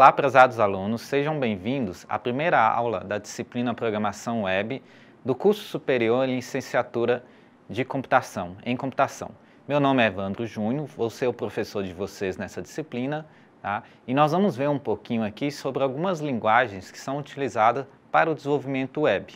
Olá, prezados alunos, sejam bem-vindos à primeira aula da disciplina Programação Web do curso superior em Licenciatura de Computação, em Computação. Meu nome é Evandro Júnior, vou ser o professor de vocês nessa disciplina, tá? e nós vamos ver um pouquinho aqui sobre algumas linguagens que são utilizadas para o desenvolvimento web.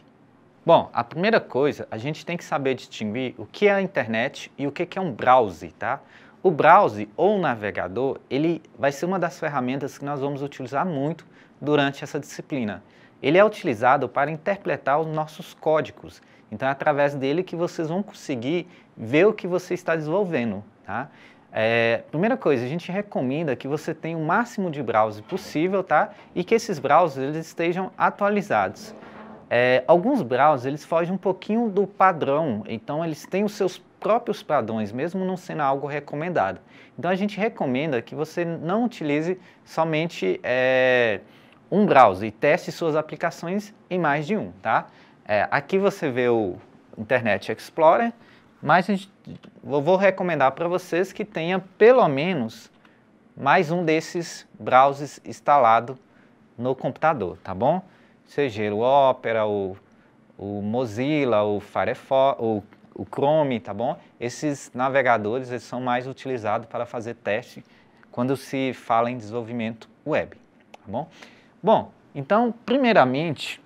Bom, a primeira coisa, a gente tem que saber distinguir o que é a internet e o que é um browser, tá? O browser ou o navegador, ele vai ser uma das ferramentas que nós vamos utilizar muito durante essa disciplina. Ele é utilizado para interpretar os nossos códigos. Então é através dele que vocês vão conseguir ver o que você está desenvolvendo. Tá? É, primeira coisa, a gente recomenda que você tenha o máximo de browser possível, tá? E que esses browsers eles estejam atualizados. É, alguns browsers eles fogem um pouquinho do padrão, então eles têm os seus próprios padrões, mesmo não sendo algo recomendado. Então a gente recomenda que você não utilize somente é, um browser e teste suas aplicações em mais de um, tá? É, aqui você vê o Internet Explorer, mas gente, eu vou recomendar para vocês que tenha pelo menos mais um desses browsers instalado no computador, tá bom? Seja o Opera, o, o Mozilla, o Firefox, o o Chrome, tá bom? Esses navegadores eles são mais utilizados para fazer teste quando se fala em desenvolvimento web, tá bom? Bom, então, primeiramente,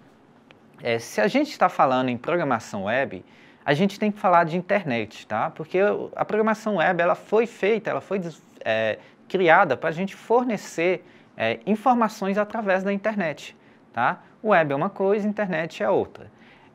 é, se a gente está falando em programação web, a gente tem que falar de internet, tá? Porque a programação web ela foi feita, ela foi é, criada para a gente fornecer é, informações através da internet, tá? Web é uma coisa, internet é outra.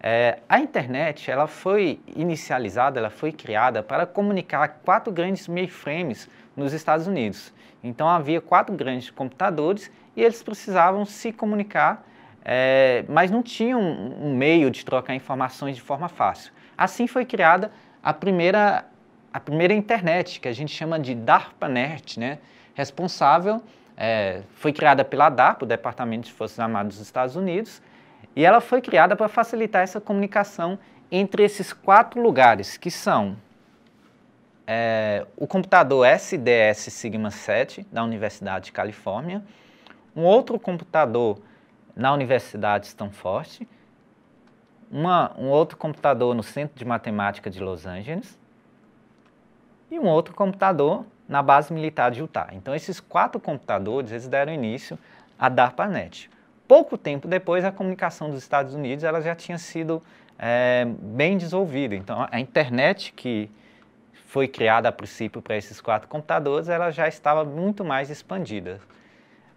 É, a internet ela foi inicializada, ela foi criada para comunicar quatro grandes mainframes nos Estados Unidos. Então havia quatro grandes computadores e eles precisavam se comunicar, é, mas não tinham um, meio de trocar informações de forma fácil. Assim foi criada a primeira, a primeira internet, que a gente chama de DARPANET, né? responsável, é, foi criada pela DARPA, o Departamento de Forças Armadas dos Estados Unidos, e ela foi criada para facilitar essa comunicação entre esses quatro lugares, que são é, o computador SDS Sigma 7 da Universidade de Califórnia, um outro computador na Universidade Stanford, uma, um outro computador no Centro de Matemática de Los Angeles e um outro computador na base militar de Utah. Então, esses quatro computadores eles deram início à DARPANET pouco tempo depois, a comunicação dos Estados Unidos ela já tinha sido é, bem desenvolvida. Então, a internet que foi criada a princípio para esses quatro computadores, ela já estava muito mais expandida.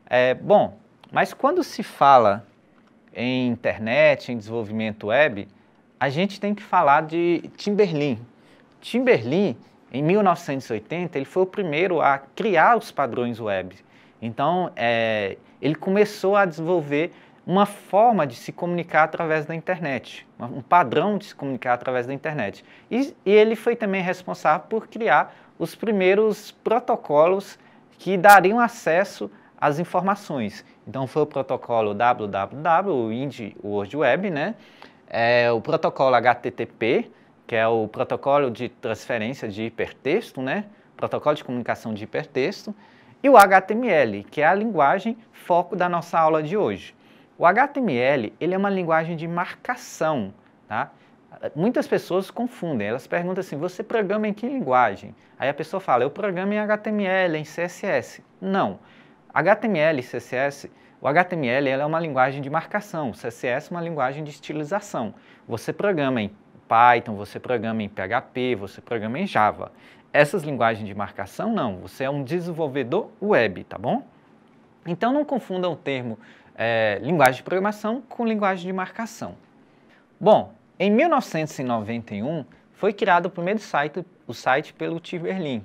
É, bom, mas quando se fala em internet, em desenvolvimento web, a gente tem que falar de Tim Berlin. Tim em 1980, ele foi o primeiro a criar os padrões web. Então, é, ele começou a desenvolver uma forma de se comunicar através da internet, um padrão de se comunicar através da internet. E ele foi também responsável por criar os primeiros protocolos que dariam acesso às informações. Então foi o protocolo www, o IND World Web, né? É, o protocolo HTTP, que é o protocolo de transferência de hipertexto, né? Protocolo de comunicação de hipertexto e o HTML, que é a linguagem foco da nossa aula de hoje. O HTML ele é uma linguagem de marcação. Tá? Muitas pessoas confundem, elas perguntam assim, você programa em que linguagem? Aí a pessoa fala, eu programo em HTML, em CSS. Não, HTML e CSS, o HTML é uma linguagem de marcação, o CSS é uma linguagem de estilização. Você programa em Python, você programa em PHP, você programa em Java. Essas linguagens de marcação não, você é um desenvolvedor web, tá bom? Então não confunda o termo é, linguagem de programação com linguagem de marcação. Bom, em 1991 foi criado o primeiro site, o site pelo que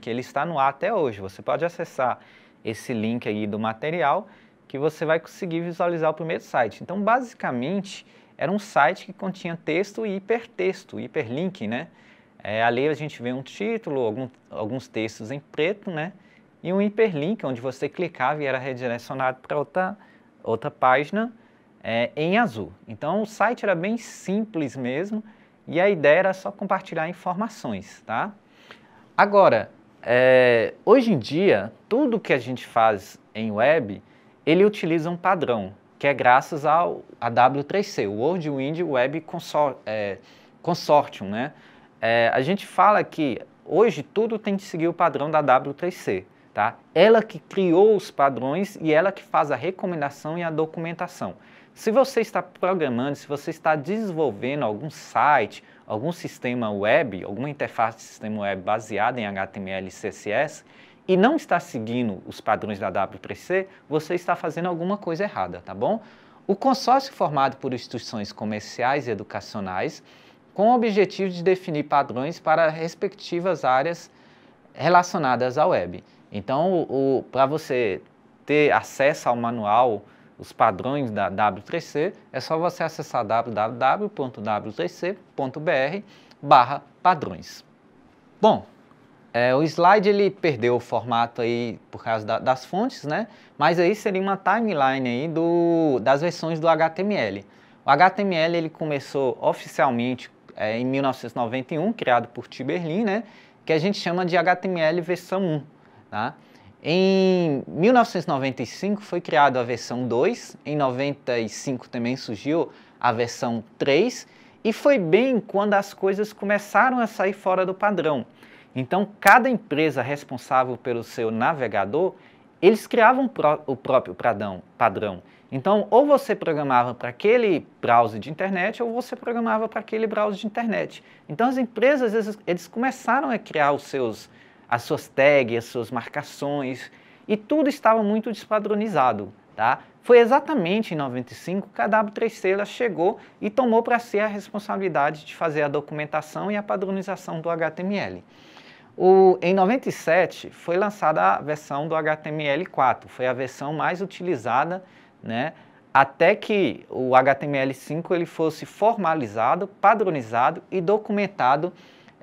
ele está no ar até hoje. Você pode acessar esse link aí do material que você vai conseguir visualizar o primeiro site. Então, basicamente, era um site que continha texto e hipertexto, hiperlink, né? É, ali a gente vê um título, algum, alguns textos em preto, né? E um hiperlink, onde você clicava e era redirecionado para outra, outra página é, em azul. Então o site era bem simples mesmo e a ideia era só compartilhar informações, tá? Agora, é, hoje em dia, tudo que a gente faz em web, ele utiliza um padrão, que é graças ao a W3C, o World Wind Web Consor é, Consortium, né? é, a gente fala que hoje tudo tem que seguir o padrão da W3C. Tá? Ela que criou os padrões e ela que faz a recomendação e a documentação. Se você está programando, se você está desenvolvendo algum site, algum sistema web, alguma interface de sistema web baseada em HTML e CSS, e não está seguindo os padrões da W3C, você está fazendo alguma coisa errada, tá bom? O consórcio formado por instituições comerciais e educacionais com o objetivo de definir padrões para respectivas áreas relacionadas à web. Então, para você ter acesso ao manual, os padrões da W3C, é só você acessar www.w3c.br barra padrões. Bom, é, o slide ele perdeu o formato aí por causa da, das fontes, né? Mas aí seria uma timeline aí do, das versões do HTML. O HTML ele começou oficialmente é, em 1991, criado por Tiberlin, né, que a gente chama de HTML versão 1. Tá? Em 1995 foi criada a versão 2, em 95 também surgiu a versão 3, e foi bem quando as coisas começaram a sair fora do padrão. Então, cada empresa responsável pelo seu navegador, eles criavam o próprio padrão. Então, ou você programava para aquele browser de internet, ou você programava para aquele browser de internet. Então, as empresas, eles, eles começaram a criar os seus, as suas tags, as suas marcações, e tudo estava muito despadronizado. Tá? Foi exatamente em 95 que a W3C chegou e tomou para si a responsabilidade de fazer a documentação e a padronização do HTML. O, em 97 foi lançada a versão do HTML4, foi a versão mais utilizada né? até que o HTML5 ele fosse formalizado, padronizado e documentado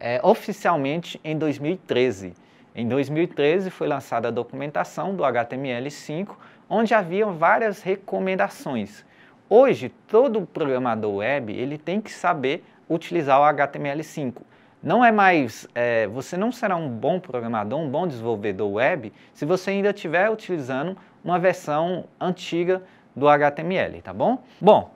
é, oficialmente em 2013. Em 2013 foi lançada a documentação do HTML5, onde haviam várias recomendações. Hoje, todo programador web ele tem que saber utilizar o HTML5. Não é mais, é, você não será um bom programador, um bom desenvolvedor web, se você ainda estiver utilizando uma versão antiga do HTML, tá bom? Bom,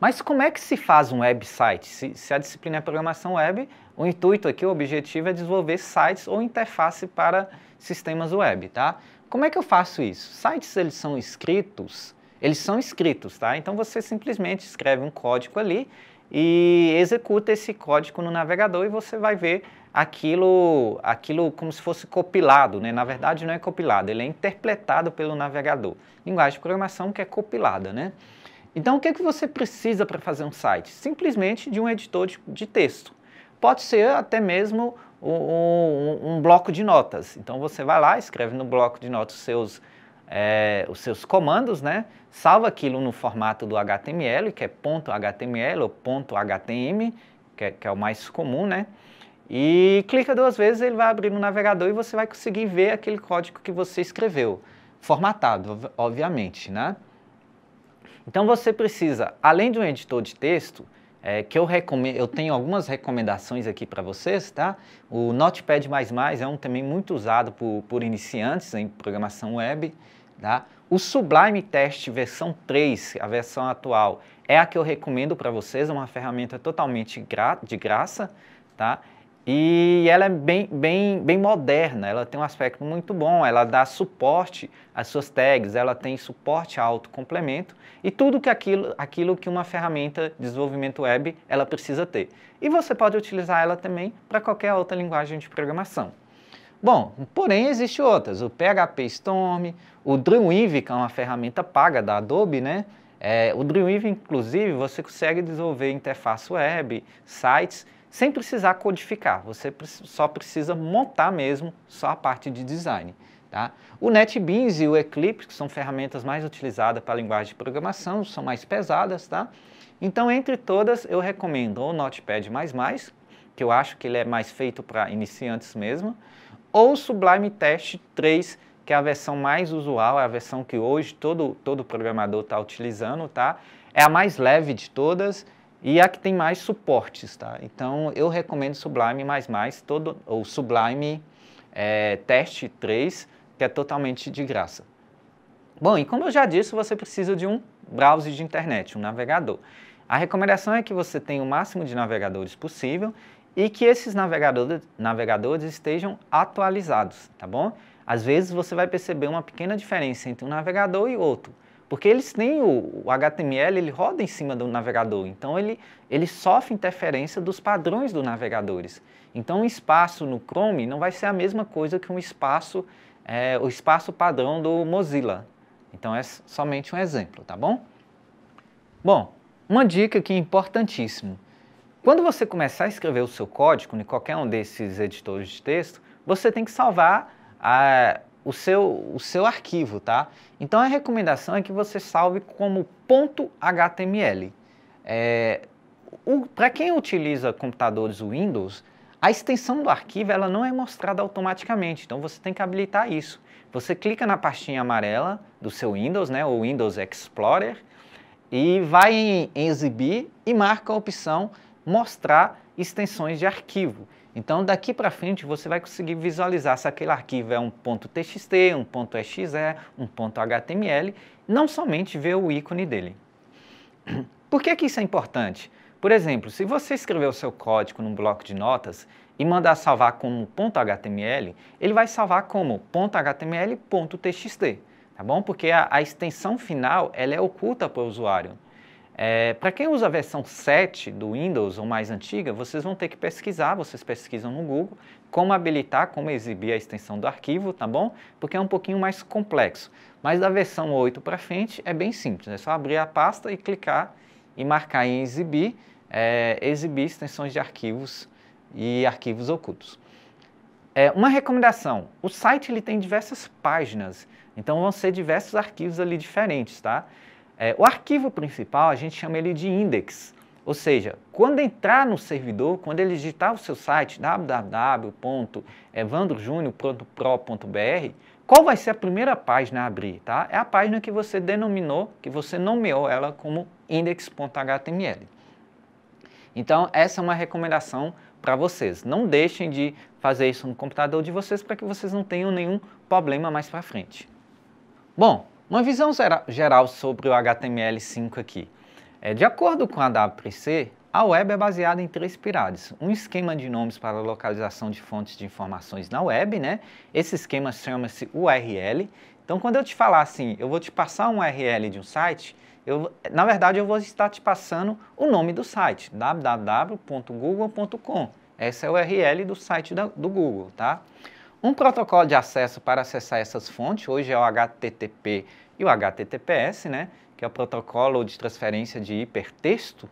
mas como é que se faz um website? Se, se a disciplina é programação web, o intuito aqui, o objetivo é desenvolver sites ou interface para sistemas web, tá? Como é que eu faço isso? Sites, eles são escritos, eles são escritos, tá? Então você simplesmente escreve um código ali e executa esse código no navegador e você vai ver aquilo, aquilo como se fosse copilado, né? Na verdade, não é copilado, ele é interpretado pelo navegador. Linguagem de programação que é copilada, né? Então, o que, é que você precisa para fazer um site? Simplesmente de um editor de, de texto. Pode ser até mesmo um, um, um, bloco de notas. Então, você vai lá, escreve no bloco de notas seus, é, os seus comandos, né? Salva aquilo no formato do HTML, que é ponto .html ou ponto .htm, que é, que é o mais comum, né? E clica duas vezes, ele vai abrir no navegador e você vai conseguir ver aquele código que você escreveu, formatado, obviamente, né? Então você precisa, além de um editor de texto, é, que eu recomendo, eu tenho algumas recomendações aqui para vocês, tá? O Notepad++ é um também muito usado por, por iniciantes em programação web, tá? O Sublime Test versão 3, a versão atual, é a que eu recomendo para vocês, é uma ferramenta totalmente gra de graça, tá? E ela é bem, bem, bem moderna, ela tem um aspecto muito bom, ela dá suporte às suas tags, ela tem suporte a complemento e tudo que aquilo, aquilo que uma ferramenta de desenvolvimento web ela precisa ter. E você pode utilizar ela também para qualquer outra linguagem de programação. Bom, porém existem outras, o PHP Storm, o Dreamweaver, que é uma ferramenta paga da Adobe, né? É, o Dreamweaver, inclusive, você consegue desenvolver interface web, sites, sem precisar codificar, você só precisa montar mesmo só a parte de design. Tá? O NetBeans e o Eclipse, que são ferramentas mais utilizadas para a linguagem de programação, são mais pesadas, tá? Então, entre todas, eu recomendo o Notepad++, que eu acho que ele é mais feito para iniciantes mesmo, ou o Sublime Text 3, que é a versão mais usual, é a versão que hoje todo, todo programador está utilizando, tá? É a mais leve de todas e a que tem mais suportes, tá? Então eu recomendo Sublime++, todo, ou Sublime é, Test 3, que é totalmente de graça. Bom, e como eu já disse, você precisa de um browser de internet, um navegador. A recomendação é que você tenha o máximo de navegadores possível e que esses navegador, navegadores estejam atualizados, tá bom? Às vezes você vai perceber uma pequena diferença entre um navegador e outro. Porque eles têm o, o HTML, ele roda em cima do navegador, então ele, ele sofre interferência dos padrões dos navegadores. Então um espaço no Chrome não vai ser a mesma coisa que um espaço, é, o espaço padrão do Mozilla. Então é somente um exemplo, tá bom? Bom, uma dica que é importantíssimo. Quando você começar a escrever o seu código em qualquer um desses editores de texto, você tem que salvar a, o seu, o seu arquivo, tá? Então a recomendação é que você salve como .html. É, Para quem utiliza computadores Windows, a extensão do arquivo ela não é mostrada automaticamente, então você tem que habilitar isso. Você clica na pastinha amarela do seu Windows, né, o Windows Explorer, e vai em exibir e marca a opção mostrar extensões de arquivo. Então, daqui para frente, você vai conseguir visualizar se aquele arquivo é um .txt, um .exe, um .html, não somente ver o ícone dele. Por que, que isso é importante? Por exemplo, se você escrever o seu código num bloco de notas e mandar salvar como .html, ele vai salvar como .html.txt, tá bom? Porque a, a extensão final ela é oculta para o usuário. É, para quem usa a versão 7 do Windows ou mais antiga, vocês vão ter que pesquisar, vocês pesquisam no Google como habilitar, como exibir a extensão do arquivo, tá bom? Porque é um pouquinho mais complexo. Mas da versão 8 para frente é bem simples, é só abrir a pasta e clicar e marcar em exibir, é, exibir extensões de arquivos e arquivos ocultos. É, uma recomendação, o site ele tem diversas páginas, então vão ser diversos arquivos ali diferentes, tá? É, o arquivo principal a gente chama ele de index, ou seja, quando entrar no servidor, quando ele digitar o seu site www.evandrojunior.pro.br, qual vai ser a primeira página a abrir? Tá? É a página que você denominou, que você nomeou ela como index.html. Então, essa é uma recomendação para vocês. Não deixem de fazer isso no computador de vocês para que vocês não tenham nenhum problema mais para frente. Bom, uma visão geral sobre o HTML5 aqui. É, de acordo com a W3C, a web é baseada em três pirâmides, Um esquema de nomes para localização de fontes de informações na web, né? Esse esquema chama-se URL. Então, quando eu te falar assim, eu vou te passar um URL de um site, eu, na verdade, eu vou estar te passando o nome do site, www.google.com. Essa é a URL do site da, do Google, tá? Um protocolo de acesso para acessar essas fontes, hoje é o HTTP e o HTTPS, né? que é o protocolo de transferência de hipertexto.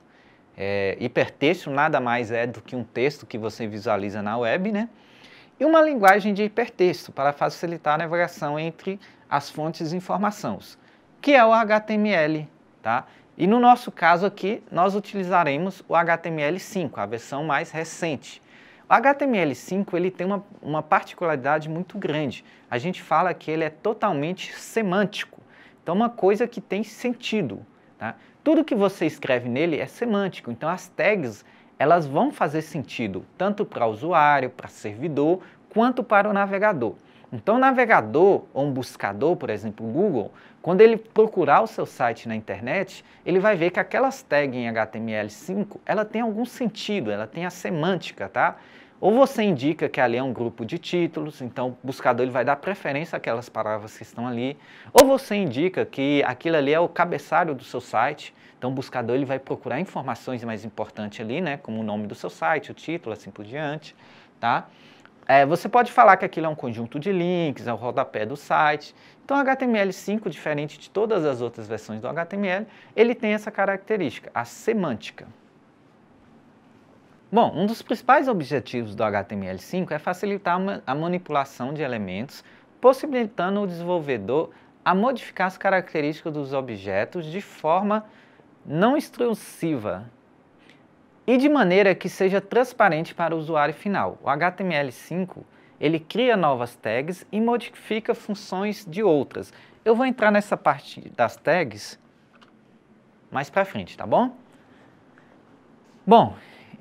É, hipertexto nada mais é do que um texto que você visualiza na web, né? E uma linguagem de hipertexto para facilitar a navegação entre as fontes de informações, que é o HTML, tá? E no nosso caso aqui, nós utilizaremos o HTML5, a versão mais recente, o HTML5 ele tem uma, uma particularidade muito grande. A gente fala que ele é totalmente semântico. Então, uma coisa que tem sentido. Tá? Tudo que você escreve nele é semântico. Então, as tags elas vão fazer sentido tanto para usuário, para servidor, quanto para o navegador. Então, o navegador ou um buscador, por exemplo, o Google, quando ele procurar o seu site na internet, ele vai ver que aquelas tags em HTML5, ela tem algum sentido, ela tem a semântica, tá? Ou você indica que ali é um grupo de títulos, então o buscador ele vai dar preferência àquelas palavras que estão ali. Ou você indica que aquilo ali é o cabeçalho do seu site, então o buscador ele vai procurar informações mais importantes ali, né, como o nome do seu site, o título, assim por diante, tá? É, você pode falar que aquilo é um conjunto de links, é o rodapé do site. Então, HTML5, diferente de todas as outras versões do HTML, ele tem essa característica, a semântica. Bom, um dos principais objetivos do HTML5 é facilitar a manipulação de elementos, possibilitando ao desenvolvedor a modificar as características dos objetos de forma não extrusiva e de maneira que seja transparente para o usuário final. O HTML5 ele cria novas tags e modifica funções de outras. Eu vou entrar nessa parte das tags mais para frente, tá bom? Bom,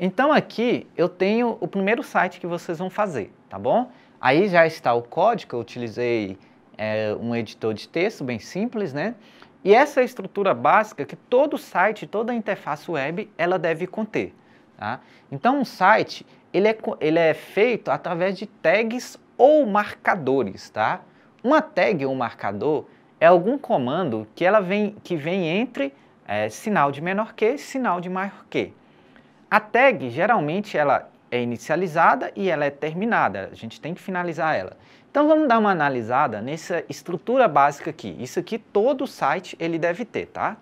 então aqui eu tenho o primeiro site que vocês vão fazer, tá bom? Aí já está o código, eu utilizei é, um editor de texto bem simples, né? E essa é a estrutura básica que todo site, toda interface web, ela deve conter. Tá? Então um site, ele é, ele é feito através de tags ou marcadores, tá? Uma tag ou marcador é algum comando que ela vem que vem entre é, sinal de menor que sinal de maior que. A tag, geralmente, ela é inicializada e ela é terminada. A gente tem que finalizar ela. Então vamos dar uma analisada nessa estrutura básica aqui. Isso aqui todo site ele deve ter, tá?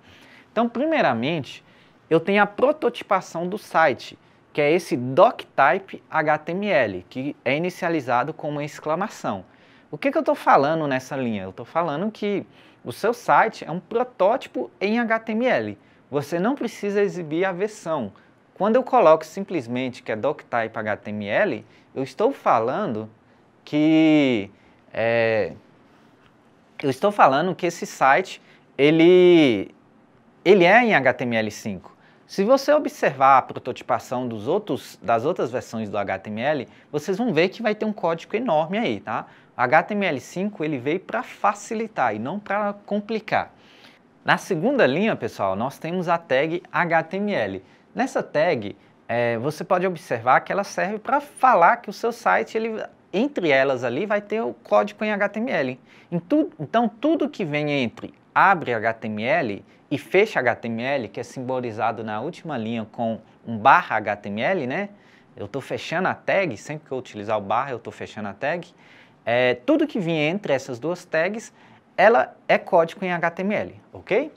Então, primeiramente, eu tenho a prototipação do site, que é esse doctype HTML, que é inicializado com uma exclamação. O que, que eu estou falando nessa linha? Eu estou falando que o seu site é um protótipo em HTML. Você não precisa exibir a versão quando eu coloco simplesmente que é doctype HTML, eu estou falando que é, eu estou falando que esse site ele ele é em HTML5. Se você observar a prototipação dos outros, das outras versões do HTML, vocês vão ver que vai ter um código enorme aí, tá? O HTML5 ele veio para facilitar e não para complicar. Na segunda linha, pessoal, nós temos a tag HTML. Nessa tag, é, você pode observar que ela serve para falar que o seu site, ele, entre elas ali, vai ter o código em HTML. Em tu, então, tudo que vem entre abre HTML e fecha HTML, que é simbolizado na última linha com um barra HTML, né? Eu estou fechando a tag, sempre que eu utilizar o barra, eu estou fechando a tag. É, tudo que vem entre essas duas tags, ela é código em HTML, ok?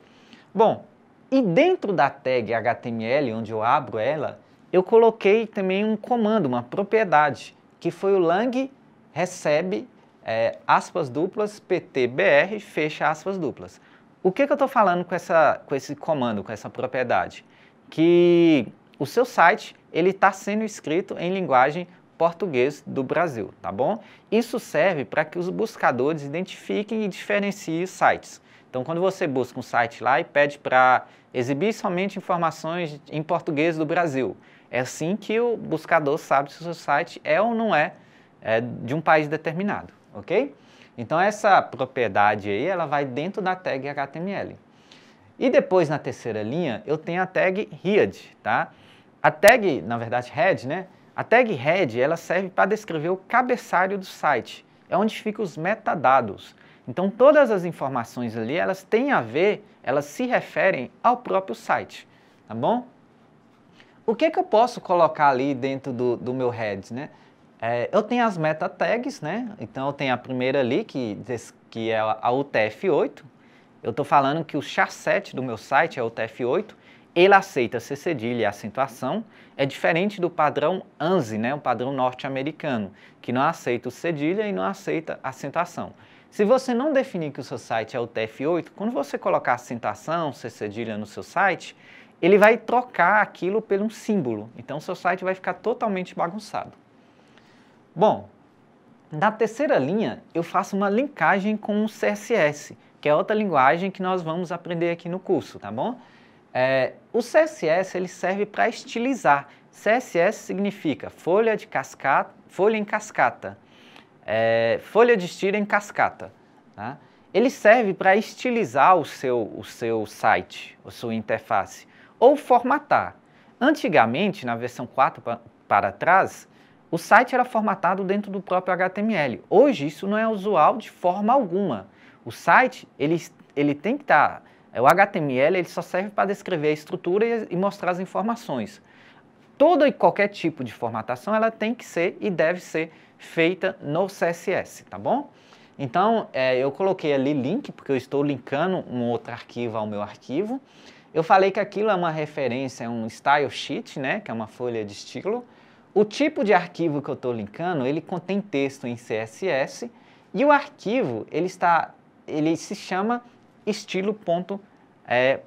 Bom, e dentro da tag HTML, onde eu abro ela, eu coloquei também um comando, uma propriedade, que foi o lang recebe é, aspas duplas ptbr fecha aspas duplas. O que, que eu estou falando com, essa, com esse comando, com essa propriedade? Que o seu site ele está sendo escrito em linguagem português do Brasil, tá bom? Isso serve para que os buscadores identifiquem e diferenciem sites. Então, quando você busca um site lá e pede para exibir somente informações em português do Brasil, é assim que o buscador sabe se o seu site é ou não é, é de um país determinado, ok? Então, essa propriedade aí, ela vai dentro da tag HTML. E depois, na terceira linha, eu tenho a tag head, tá? A tag, na verdade, head, né? A tag head, ela serve para descrever o cabeçalho do site. É onde ficam os metadados. Então todas as informações ali, elas têm a ver, elas se referem ao próprio site, tá bom? O que, é que eu posso colocar ali dentro do, do meu head, né? É, eu tenho as meta tags, né? Então eu tenho a primeira ali, que, que é a UTF-8. Eu estou falando que o chasset do meu site é UTF-8. Ele aceita C cedilha e acentuação. É diferente do padrão ANSI, né? O padrão norte-americano, que não aceita o cedilha e não aceita acentuação. Se você não definir que o seu site é UTF-8, quando você colocar a citação, C cedilha no seu site, ele vai trocar aquilo por um símbolo. Então, seu site vai ficar totalmente bagunçado. Bom, na terceira linha, eu faço uma linkagem com o CSS, que é outra linguagem que nós vamos aprender aqui no curso, tá bom? É, o CSS ele serve para estilizar. CSS significa folha, de cascata, folha em cascata é, folha de estilo em cascata. Né? Ele serve para estilizar o seu, o seu site, a sua interface, ou formatar. Antigamente, na versão 4 para trás, o site era formatado dentro do próprio HTML. Hoje isso não é usual de forma alguma. O site ele, ele tem que estar. Tá, é, o HTML ele só serve para descrever a estrutura e, e, mostrar as informações. Todo e qualquer tipo de formatação ela tem que ser e deve ser feita no CSS, tá bom? Então, é, eu coloquei ali link, porque eu estou linkando um outro arquivo ao meu arquivo. Eu falei que aquilo é uma referência, é um style sheet, né, que é uma folha de estilo. O tipo de arquivo que eu estou linkando, ele contém texto em CSS e o arquivo, ele, está, ele se chama estilo.css. É,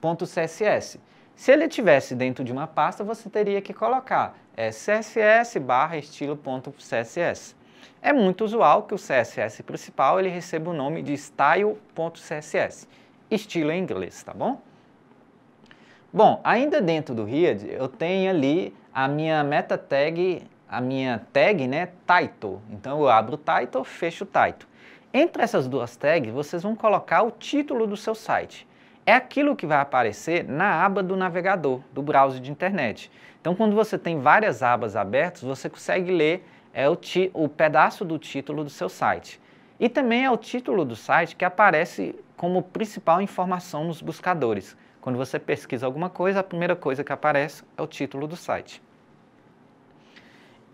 ponto CSS. Se ele tivesse dentro de uma pasta, você teria que colocar é, css barra estilo.css. É muito usual que o CSS principal ele receba o nome de style.css, estilo em inglês, tá bom? Bom, ainda dentro do Read, eu tenho ali a minha meta tag, a minha tag, né, title. Então eu abro o title, fecho o title. Entre essas duas tags, vocês vão colocar o título do seu site é aquilo que vai aparecer na aba do navegador, do browser de internet. Então, quando você tem várias abas abertas, você consegue ler é, o, ti, o pedaço do título do seu site. E também é o título do site que aparece como principal informação nos buscadores. Quando você pesquisa alguma coisa, a primeira coisa que aparece é o título do site.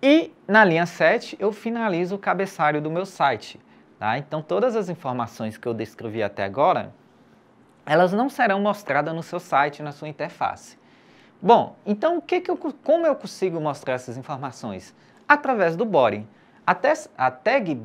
E na linha 7 eu finalizo o cabeçalho do meu site. Tá? Então todas as informações que eu descrevi até agora elas não serão mostradas no seu site, na sua interface. Bom, então o que que eu, como eu consigo mostrar essas informações? Através do Body. a tag,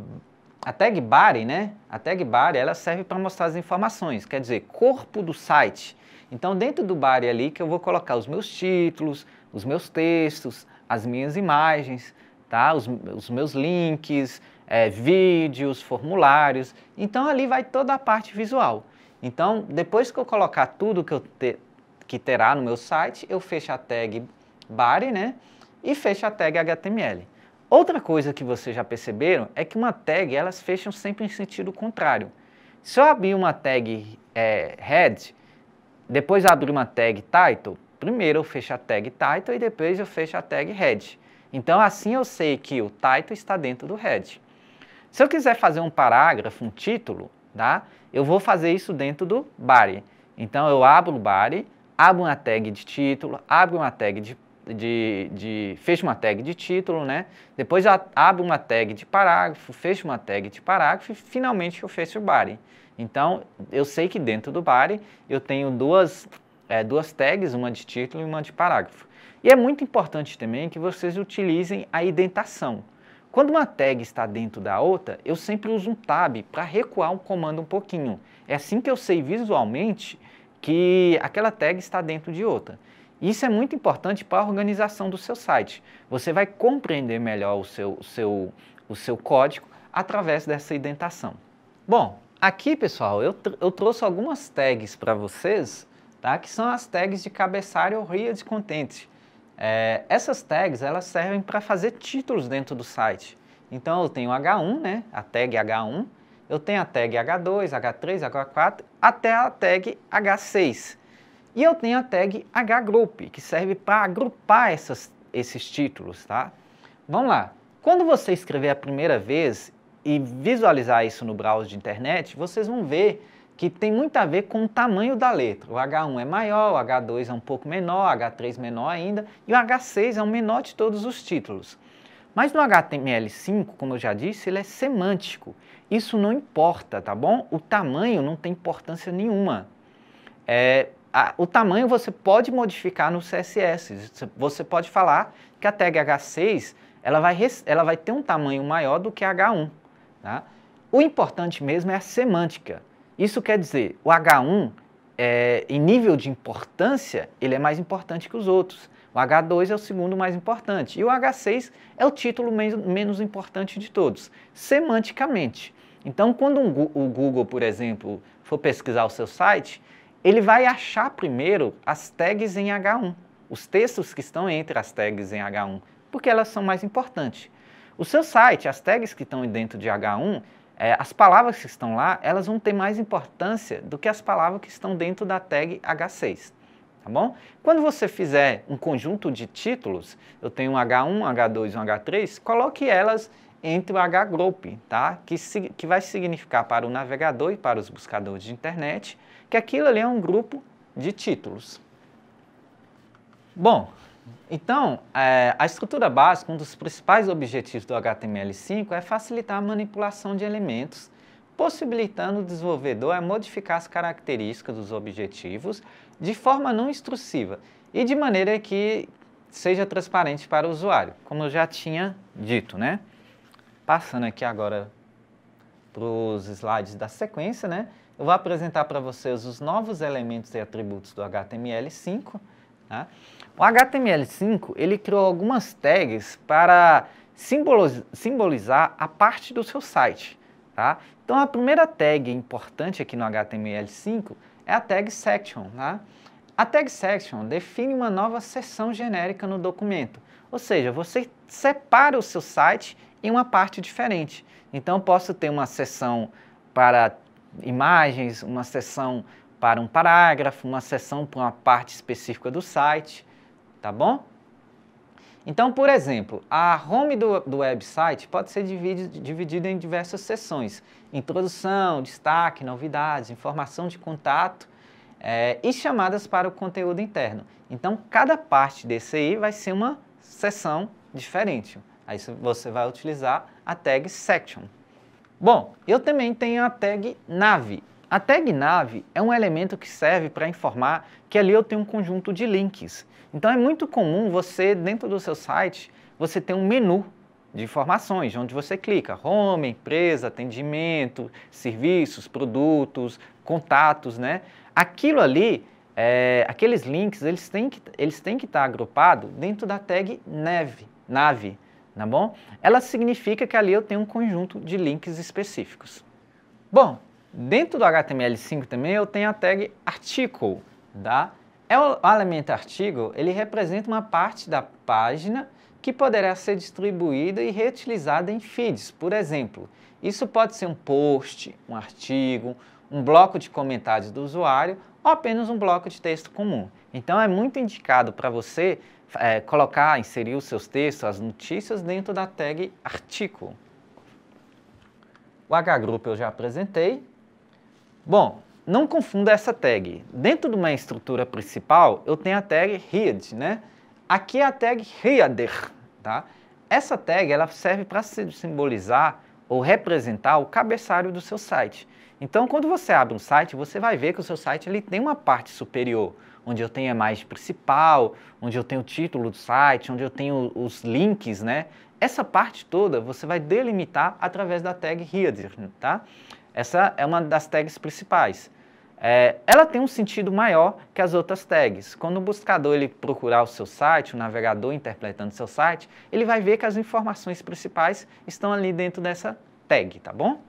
a tag body, né? A tag body, ela serve para mostrar as informações, quer dizer, corpo do site. Então, dentro do body ali que eu vou colocar os meus títulos, os meus textos, as minhas imagens, tá? os, os meus links, é, vídeos, formulários. Então, ali vai toda a parte visual. Então, depois que eu colocar tudo que, eu te, que terá no meu site, eu fecho a tag body, né? E fecho a tag HTML. Outra coisa que vocês já perceberam é que uma tag, elas fecham sempre em sentido contrário. Se eu abrir uma tag é, head, depois abrir uma tag title, primeiro eu fecho a tag title e depois eu fecho a tag head. Então assim eu sei que o title está dentro do head. Se eu quiser fazer um parágrafo, um título, tá? eu vou fazer isso dentro do body. Então eu abro o body, abro uma tag de título, abro uma tag de, de, de fecho uma tag de título, né? Depois eu abro uma tag de parágrafo, fecho uma tag de parágrafo e finalmente eu fecho o body. Então eu sei que dentro do body eu tenho duas, é, duas tags, uma de título e uma de parágrafo. E é muito importante também que vocês utilizem a indentação. Quando uma tag está dentro da outra, eu sempre uso um tab para recuar um comando um pouquinho. É assim que eu sei visualmente que aquela tag está dentro de outra. Isso é muito importante para a organização do seu site. Você vai compreender melhor o seu, o seu, o seu código através dessa indentação. Bom, aqui pessoal, eu, tr eu trouxe algumas tags para vocês, tá? que são as tags de cabeçalho ou de content. É, essas tags elas servem para fazer títulos dentro do site. Então eu tenho H1, né, a tag H1, eu tenho a tag H2, H3, H4, até a tag H6. E eu tenho a tag hgroup, que serve para agrupar essas, esses títulos, tá? Vamos lá. Quando você escrever a primeira vez e visualizar isso no browser de internet, vocês vão ver que tem muito a ver com o tamanho da letra. O H1 é maior, o H2 é um pouco menor, o H3 menor ainda, e o H6 é o menor de todos os títulos. Mas no HTML5, como eu já disse, ele é semântico. Isso não importa, tá bom? O tamanho não tem importância nenhuma. É, a, o tamanho você pode modificar no CSS. Você pode falar que a tag H6 ela vai, ela vai ter um tamanho maior do que H1. Tá? O importante mesmo é a semântica. Isso quer dizer, o H1, é, em nível de importância, ele é mais importante que os outros. O H2 é o segundo mais importante. E o H6 é o título men menos importante de todos, semanticamente. Então, quando um, o Google, por exemplo, for pesquisar o seu site, ele vai achar primeiro as tags em H1, os textos que estão entre as tags em H1, porque elas são mais importantes. O seu site, as tags que estão dentro de H1, é, as palavras que estão lá, elas vão ter mais importância do que as palavras que estão dentro da tag H6, tá bom? Quando você fizer um conjunto de títulos, eu tenho um H1, H2 e um H3, coloque elas entre o H-Group, tá? que, que vai significar para o navegador e para os buscadores de internet que aquilo ali é um grupo de títulos. Bom, então, é, a estrutura básica, um dos principais objetivos do HTML5 é facilitar a manipulação de elementos, possibilitando o desenvolvedor a modificar as características dos objetivos de forma não intrusiva e de maneira que seja transparente para o usuário, como eu já tinha dito, né? Passando aqui agora para os slides da sequência, né? Eu vou apresentar para vocês os novos elementos e atributos do HTML5, tá? O HTML5 ele criou algumas tags para simbolizar a parte do seu site. Tá? Então a primeira tag importante aqui no HTML5 é a tag section. Tá? A tag section define uma nova seção genérica no documento, ou seja, você separa o seu site em uma parte diferente. Então posso ter uma seção para imagens, uma seção para um parágrafo, uma seção para uma parte específica do site tá bom? Então, por exemplo, a home do, do website pode ser dividida dividido em diversas seções: introdução, destaque, novidades, informação de contato é, e chamadas para o conteúdo interno. Então, cada parte desse aí vai ser uma sessão diferente. Aí você vai utilizar a tag section. Bom, eu também tenho a tag nave. A tag nav é um elemento que serve para informar que ali eu tenho um conjunto de links. Então é muito comum você, dentro do seu site, você ter um menu de informações, onde você clica home, empresa, atendimento, serviços, produtos, contatos, né? Aquilo ali, é, aqueles links, eles têm que eles têm que estar tá agrupado dentro da tag neve, nave, tá bom? Ela significa que ali eu tenho um conjunto de links específicos. Bom, Dentro do HTML5 também eu tenho a tag article, tá? É o elemento artigo, ele representa uma parte da página que poderá ser distribuída e reutilizada em feeds, por exemplo. Isso pode ser um post, um artigo, um bloco de comentários do usuário ou apenas um bloco de texto comum. Então é muito indicado para você é, colocar, inserir os seus textos, as notícias dentro da tag artigo. O h eu já apresentei, Bom, não confunda essa tag. Dentro de uma estrutura principal, eu tenho a tag read, né? Aqui é a tag reader, tá? Essa tag ela serve para simbolizar ou representar o cabeçalho do seu site. Então, quando você abre um site, você vai ver que o seu site ele tem uma parte superior, onde eu tenho a imagem principal, onde eu tenho o título do site, onde eu tenho os links, né? Essa parte toda você vai delimitar através da tag header, tá? Essa é uma das tags principais. É, ela tem um sentido maior que as outras tags. Quando o buscador ele procurar o seu site, o navegador interpretando seu site, ele vai ver que as informações principais estão ali dentro dessa tag, tá bom?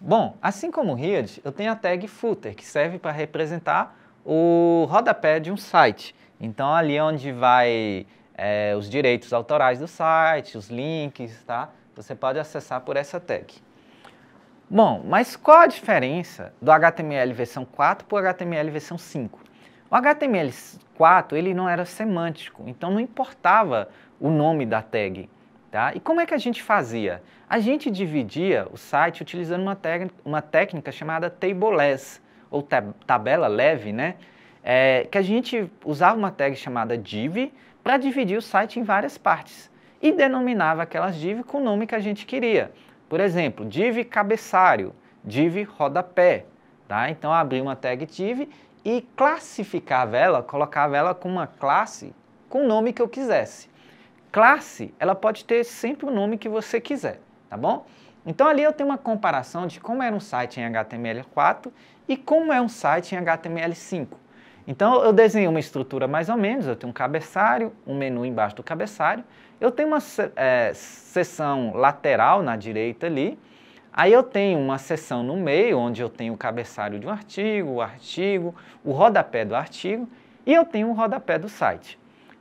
Bom, assim como o Read, eu tenho a tag footer, que serve para representar o rodapé de um site. Então, ali é onde vai é, os direitos autorais do site, os links, tá? Você pode acessar por essa tag. Bom, mas qual a diferença do HTML versão 4 para o HTML versão 5? O HTML 4 ele não era semântico, então não importava o nome da tag. Tá? E como é que a gente fazia? A gente dividia o site utilizando uma, uma técnica chamada tableless, ou tab tabela leve, né? É, que a gente usava uma tag chamada div para dividir o site em várias partes e denominava aquelas div com o nome que a gente queria. Por exemplo, div cabeçário, div rodapé. Tá? Então, abrir uma tag div e classificava ela, colocava ela com uma classe com o nome que eu quisesse. Classe, ela pode ter sempre o nome que você quiser, tá bom? Então ali eu tenho uma comparação de como era um site em HTML4 e como é um site em HTML5. Então eu desenhei uma estrutura mais ou menos, eu tenho um cabeçário, um menu embaixo do cabeçário, eu tenho uma é, seção lateral na direita ali, aí eu tenho uma seção no meio, onde eu tenho o cabeçalho de um artigo, o artigo, o rodapé do artigo, e eu tenho o rodapé do site.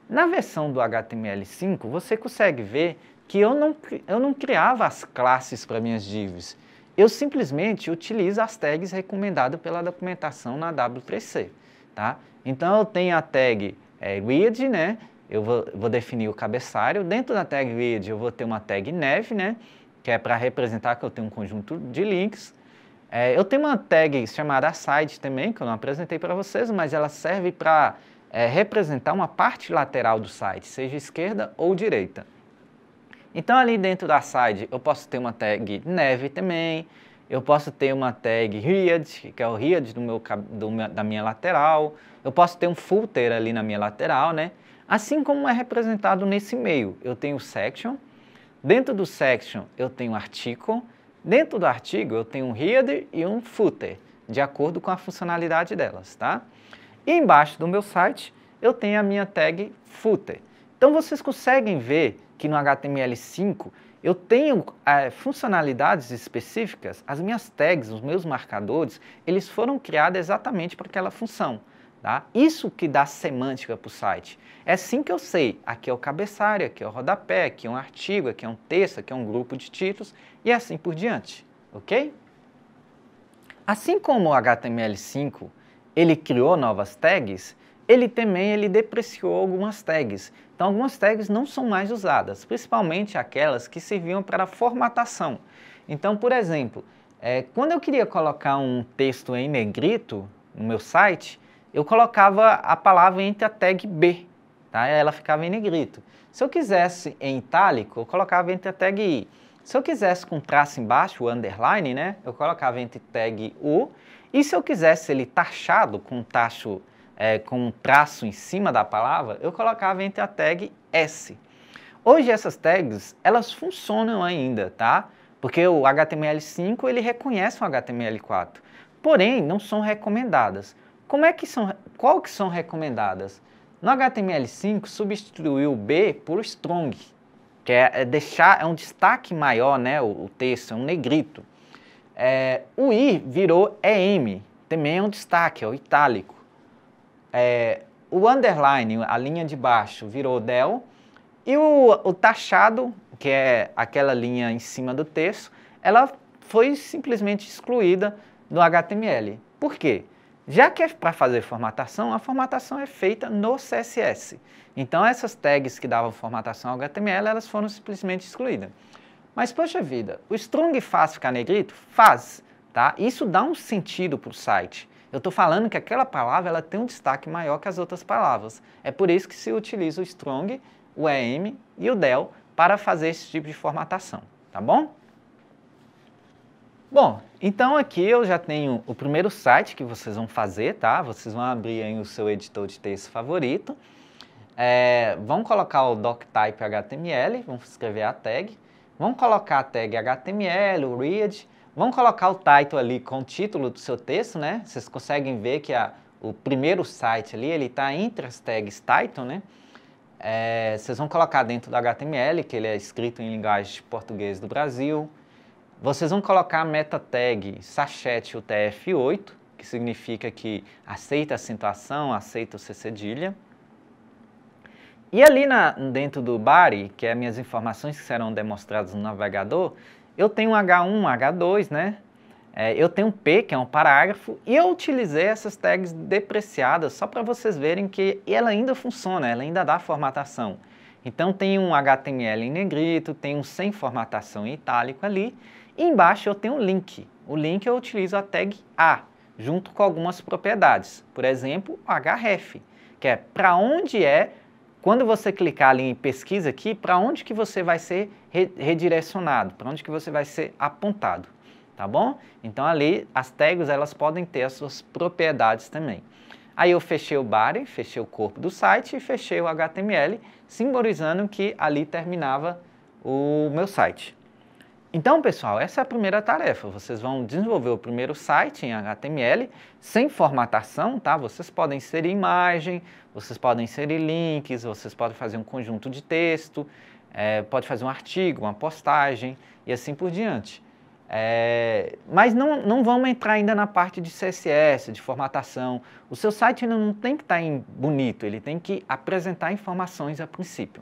Na versão do HTML5, você consegue ver que eu não, eu não criava as classes para minhas divs. Eu simplesmente utilizo as tags recomendadas pela documentação na W3C. Tá? Então eu tenho a tag é, read, né? eu vou, vou definir o cabeçalho. Dentro da tag lead, eu vou ter uma tag nav, né? Que é para representar que eu tenho um conjunto de links. É, eu tenho uma tag chamada site também, que eu não apresentei para vocês, mas ela serve para é, representar uma parte lateral do site, seja esquerda ou direita. Então, ali dentro da side, eu posso ter uma tag neve também, eu posso ter uma tag read, que é o read do meu, do, da minha lateral, eu posso ter um footer ali na minha lateral, né? Assim como é representado nesse meio, eu tenho section, dentro do section eu tenho artigo, dentro do artigo eu tenho um header e um footer, de acordo com a funcionalidade delas, tá? E embaixo do meu site eu tenho a minha tag footer. Então vocês conseguem ver que no HTML5 eu tenho é, funcionalidades específicas, as minhas tags, os meus marcadores, eles foram criados exatamente para aquela função. Tá? Isso que dá semântica para o site. É assim que eu sei. Aqui é o cabeçalho, aqui é o rodapé, aqui é um artigo, aqui é um texto, aqui é um grupo de títulos e assim por diante. Ok? Assim como o HTML5 ele criou novas tags, ele também ele depreciou algumas tags. Então algumas tags não são mais usadas, principalmente aquelas que serviam para formatação. Então, por exemplo, é, quando eu queria colocar um texto em negrito no meu site, eu colocava a palavra entre a tag B, tá? ela ficava em negrito. Se eu quisesse em itálico, eu colocava entre a tag I. Se eu quisesse com traço embaixo, o underline, né? eu colocava entre tag U. E se eu quisesse ele taxado com tacho, é, com um traço em cima da palavra, eu colocava entre a tag S. Hoje essas tags, elas funcionam ainda, tá? Porque o HTML5, ele reconhece o HTML4. Porém, não são recomendadas. Como é que são, qual que são recomendadas? No HTML5 substituiu o B por strong, que é, é, deixar é um destaque maior, né? O, o texto é um negrito. É, o I virou EM, também é um destaque, é o itálico. É, o underline, a linha de baixo, virou del. E o, o taxado, que é aquela linha em cima do texto, ela foi simplesmente excluída do HTML. Por quê? Já que é para fazer formatação, a formatação é feita no CSS. Então essas tags que davam formatação ao HTML, elas foram simplesmente excluídas. Mas poxa vida, o strong faz ficar negrito? Faz, tá? Isso dá um sentido para o site. Eu estou falando que aquela palavra ela tem um destaque maior que as outras palavras. É por isso que se utiliza o strong, o em e o del para fazer esse tipo de formatação, tá bom? Bom, então aqui eu já tenho o primeiro site que vocês vão fazer, tá? Vocês vão abrir aí o seu editor de texto favorito, é, vão colocar o doctype HTML, vão escrever a tag, vão colocar a tag HTML, o read, vão colocar o title ali com o título do seu texto, né? Vocês conseguem ver que a, o primeiro site ali, ele está entre as tags title, né? É, vocês vão colocar dentro do HTML, que ele é escrito em linguagem de português do Brasil, vocês vão colocar a meta tag sachete UTF-8, que significa que aceita a acentuação, aceita o C cedilha. E ali na, dentro do body, que é minhas informações que serão demonstradas no navegador, eu tenho H1, H2, né? É, eu tenho P, que é um parágrafo, e eu utilizei essas tags depreciadas só para vocês verem que ela ainda funciona, ela ainda dá formatação. Então tem um HTML em negrito, tem um sem formatação em itálico ali, e embaixo eu tenho um link. O link eu utilizo a tag A, junto com algumas propriedades. Por exemplo, href, que é para onde é, quando você clicar ali em pesquisa aqui, para onde que você vai ser redirecionado, para onde que você vai ser apontado, tá bom? Então ali as tags elas podem ter as suas propriedades também. Aí eu fechei o body, fechei o corpo do site e fechei o HTML, simbolizando que ali terminava o meu site. Então, pessoal, essa é a primeira tarefa. Vocês vão desenvolver o primeiro site em HTML sem formatação, tá? Vocês podem inserir imagem, vocês podem inserir links, vocês podem fazer um conjunto de texto, é, pode fazer um artigo, uma postagem e assim por diante. É, mas não, não vamos entrar ainda na parte de CSS, de formatação. O seu site ainda não tem que tá estar bonito, ele tem que apresentar informações a princípio.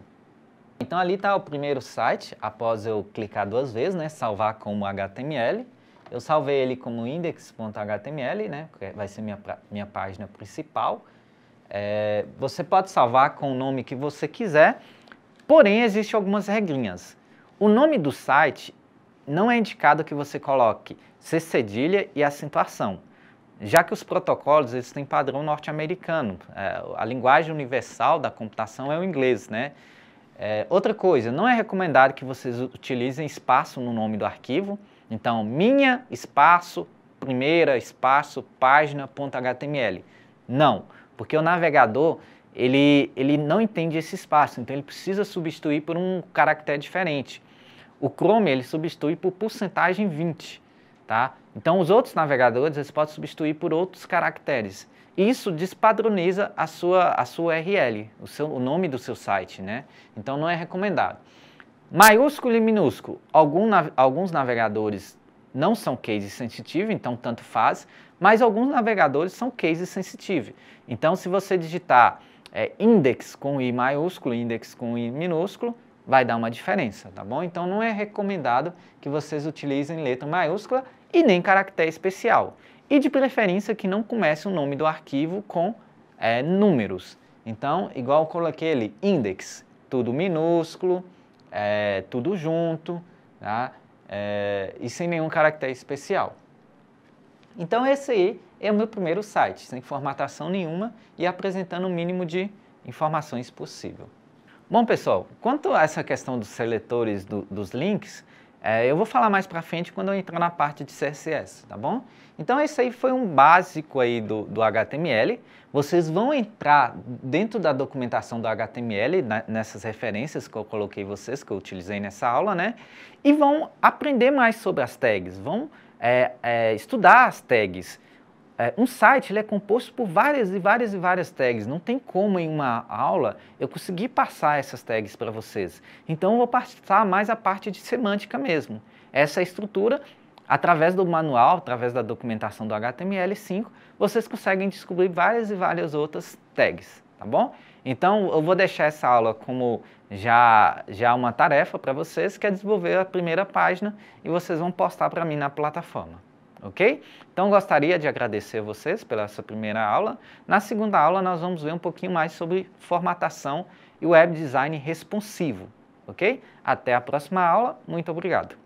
Então ali está o primeiro site, após eu clicar duas vezes, né, salvar como HTML. Eu salvei ele como index.html, né, que vai ser minha, minha página principal. É, você pode salvar com o nome que você quiser, porém existem algumas regrinhas. O nome do site não é indicado que você coloque C cedilha e acentuação, já que os protocolos eles têm padrão norte-americano. É, a linguagem universal da computação é o inglês, né? É, outra coisa, não é recomendado que vocês utilizem espaço no nome do arquivo. Então, minha espaço primeira espaço página.html. Não, porque o navegador ele, ele não entende esse espaço, então ele precisa substituir por um caractere diferente. O Chrome ele substitui por porcentagem 20, tá? Então os outros navegadores eles podem substituir por outros caracteres isso despadroniza a sua, a sua URL, o, seu, o nome do seu site, né? Então não é recomendado. Maiúsculo e minúsculo. Algum, alguns navegadores não são case sensitive, então tanto faz, mas alguns navegadores são case sensitive. Então se você digitar é, index com i maiúsculo, index com i minúsculo, vai dar uma diferença, tá bom? Então não é recomendado que vocês utilizem letra maiúscula e nem caractere especial e de preferência que não comece o nome do arquivo com é, números. Então, igual coloquei ali, index, tudo minúsculo, é, tudo junto, tá? É, e sem nenhum caractere especial. Então esse aí é o meu primeiro site, sem formatação nenhuma e apresentando o mínimo de informações possível. Bom pessoal, quanto a essa questão dos seletores do, dos links, é, eu vou falar mais para frente quando eu entrar na parte de CSS, tá bom? Então esse aí foi um básico aí do, do HTML. Vocês vão entrar dentro da documentação do HTML, na, né, nessas referências que eu coloquei vocês, que eu utilizei nessa aula, né? E vão aprender mais sobre as tags, vão é, é, estudar as tags é, um site é composto por várias e várias e várias tags. Não tem como em uma aula eu conseguir passar essas tags para vocês. Então eu vou passar mais a parte de semântica mesmo. Essa estrutura, através do manual, através da documentação do HTML5, vocês conseguem descobrir várias e várias outras tags, tá bom? Então eu vou deixar essa aula como já, já uma tarefa para vocês, que é desenvolver a primeira página e vocês vão postar para mim na plataforma ok? Então gostaria de agradecer vocês pela essa primeira aula. Na segunda aula nós vamos ver um pouquinho mais sobre formatação e web design responsivo, ok? Até a próxima aula, muito obrigado!